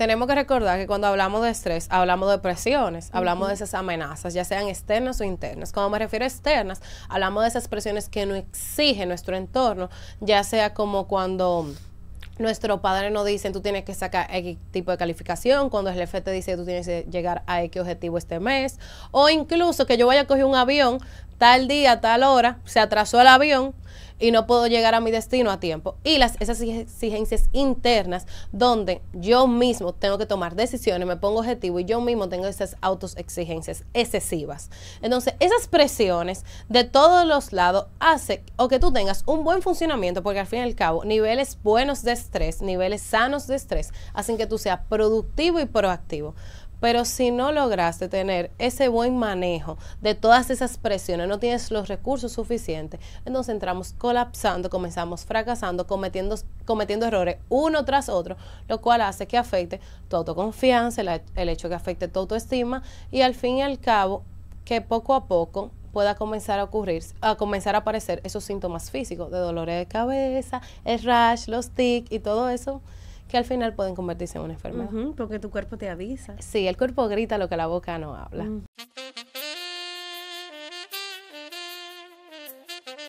tenemos que recordar que cuando hablamos de estrés, hablamos de presiones, hablamos de esas amenazas, ya sean externas o internas. Cuando me refiero a externas, hablamos de esas presiones que nos exige nuestro entorno, ya sea como cuando nuestro padre nos dice, tú tienes que sacar X tipo de calificación, cuando el jefe te dice, tú tienes que llegar a X objetivo este mes, o incluso que yo vaya a coger un avión tal día, tal hora, se atrasó el avión y no puedo llegar a mi destino a tiempo. Y las, esas exigencias internas donde yo mismo tengo que tomar decisiones, me pongo objetivo y yo mismo tengo esas autoexigencias excesivas. Entonces, esas presiones de todos los lados hace o que tú tengas un buen funcionamiento, porque al fin y al cabo, niveles buenos de estrés, niveles sanos de estrés, hacen que tú seas productivo y proactivo. Pero si no lograste tener ese buen manejo de todas esas presiones, no tienes los recursos suficientes, entonces entramos colapsando, comenzamos fracasando, cometiendo, cometiendo errores uno tras otro, lo cual hace que afecte tu autoconfianza, el, hecho que afecte tu autoestima y al fin y al cabo que poco a poco pueda comenzar a ocurrir, a comenzar a aparecer esos síntomas físicos de dolores de cabeza, el rash, los tic y todo eso que al final pueden convertirse en una enfermedad. porque tu cuerpo te avisa. Sí, el cuerpo grita lo que la boca no habla.